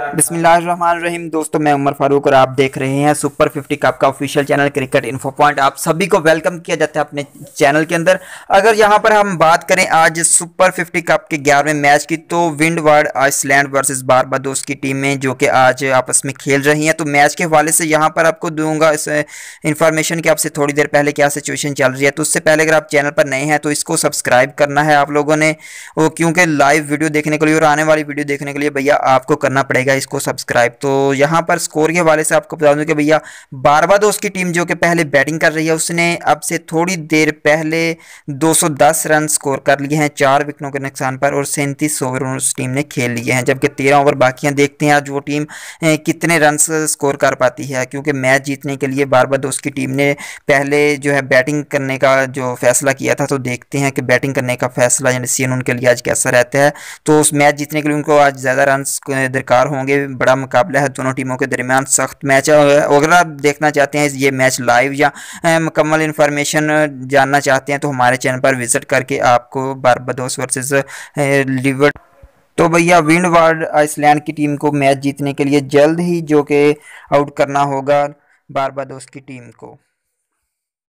बिस्मिल्लाम दोस्तों मैं उमर फारूक और आप देख रहे हैं सुपर 50 कप का official channel cricket info point आप सभी को वेलकम किया जाता है अपने चैनल के अंदर अगर यहां पर हम बात करें आज सुपर 50 कप के ग्यारहवें मैच की तो विंड वर्ड आइसलैंड वर्सेस दोस्त की टीमें जो कि आज आपस में खेल रही हैं तो मैच के हवाले से यहाँ पर आपको दूंगा इस इन्फॉर्मेशन की आपसे थोड़ी देर पहले क्या सिचुएशन चल रही है तो उससे पहले अगर आप चैनल पर नए हैं तो इसको सब्सक्राइब करना है आप लोगों ने क्योंकि लाइव वीडियो देखने के लिए और आने वाली वीडियो देखने के लिए भैया आपको करना पड़ेगा रहेगा इसको सब्सक्राइब तो यहाँ पर स्कोर के हवाले से आपको बता दूँ कि भैया बारबादोस की टीम जो कि पहले बैटिंग कर रही है उसने अब से थोड़ी देर पहले 210 रन स्कोर कर लिए हैं चार विकेटों के नुकसान पर और सैंतीस ओवर उस टीम ने खेल लिए हैं जबकि तेरह ओवर बाकी हैं देखते हैं आज वो टीम कितने रन स्कोर कर पाती है क्योंकि मैच जीतने के लिए बारबादोस की टीम ने पहले जो है बैटिंग करने का जो फैसला किया था तो देखते हैं कि बैटिंग करने का फैसला यानी सीन उनके लिए आज कैसा रहता है तो उस मैच जीतने के लिए उनको आज ज़्यादा रन दरकार होंगे बड़ा मुकाबला है दोनों टीमों के दरमियान सख्त मैच अगर आप देखना चाहते हैं ये मैच लाइव या मुकम्मल इन्फॉर्मेशन जानना चाहते हैं तो हमारे चैनल पर विज़िट करके आपको बारबादोस वर्सेज लिवर तो भैया विंड वार्ड आइसलैंड की टीम को मैच जीतने के लिए जल्द ही जो के आउट करना होगा बारबादोस की टीम को